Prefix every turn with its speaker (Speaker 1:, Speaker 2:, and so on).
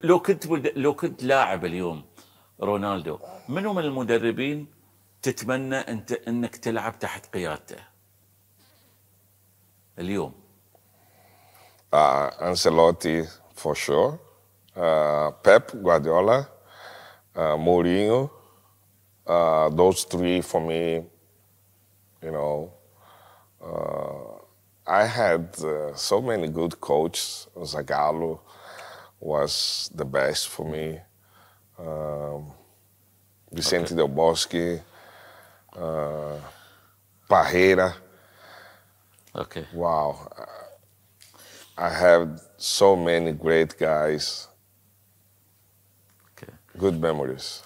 Speaker 1: لو كنت مد... لو كنت لاعب اليوم رونالدو منو من المدربين تتمنى انت انك تلعب تحت قيادته
Speaker 2: اليوم آه، انسلوتي فور شور بيب غوارديولا مورينيو those three for me you know uh, i had uh, so many good coaches zagallo was the best for me. Um, Vicente okay. Del Bosque, uh, Parreira. Okay. Wow. I have so many great guys. Okay. Good memories.